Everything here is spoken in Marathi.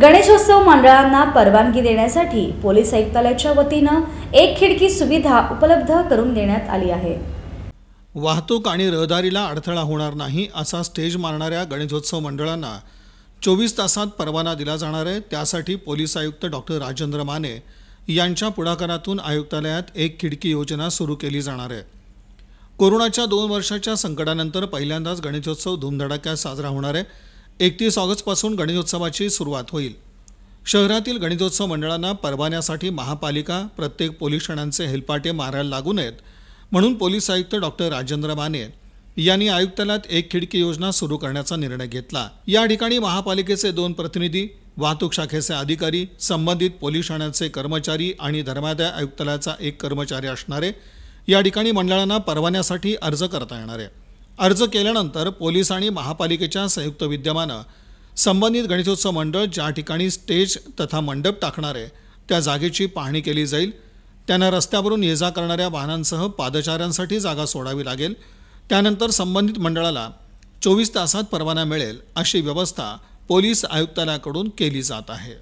गणेशोत्सव मंडळांना परवानगी देण्यासाठी पोलीस आयुक्तालयाच्या वतीनं एक खिडकी सुविधा उपलब्ध करून देण्यात आली आहे वाहतूक आणि रहदारीला अडथळा होणार नाही असा स्टेज मारणाऱ्या गणेशोत्सव मंडळांना चोवीस तासात परवाना दिला जाणार आहे त्यासाठी पोलीस आयुक्त डॉक्टर राजेंद्र माने यांच्या पुढाकारातून आयुक्तालयात एक खिडकी योजना सुरू केली जाणार आहे कोरोनाच्या दोन वर्षाच्या संकटानंतर पहिल्यांदाच गणेशोत्सव धूमधडाक्यात साजरा होणार आहे एकतीस ऑगस्टपासून गणेशोत्सवाची सुरुवात होईल शहरातील गणितोत्सव मंडळांना परवान्यासाठी महापालिका प्रत्येक पोलीस ठाण्यांचे हेलपाटे मारायला लागू नयेत म्हणून पोलीस आयुक्त डॉक्टर राजेंद्र माने यांनी आयुक्तालयात एक खिडकी योजना सुरू करण्याचा निर्णय घेतला या ठिकाणी महापालिकेचे दोन प्रतिनिधी वाहतूक शाखेचे अधिकारी संबंधित पोलीस ठाण्याचे कर्मचारी आणि धर्मादाय आयुक्तालयाचा एक कर्मचारी असणारे या ठिकाणी मंडळांना परवान्यासाठी अर्ज करता येणार आहे अर्ज केल्यानंतर पोलीस आणि महापालिकेच्या संयुक्त विद्यमानं संबंधित गणेशोत्सव मंडळ ज्या ठिकाणी स्टेज तथा मंडप टाकणार आहे त्या जागेची पाहणी केली जाईल त्यांना रस्त्यावरून ये जा करणाऱ्या वाहनांसह पादचाऱ्यांसाठी जागा सोडावी लागेल त्यानंतर संबंधित मंडळाला चोवीस तासात परवाना मिळेल अशी व्यवस्था पोलीस आयुक्तालयाकडून केली जात आहे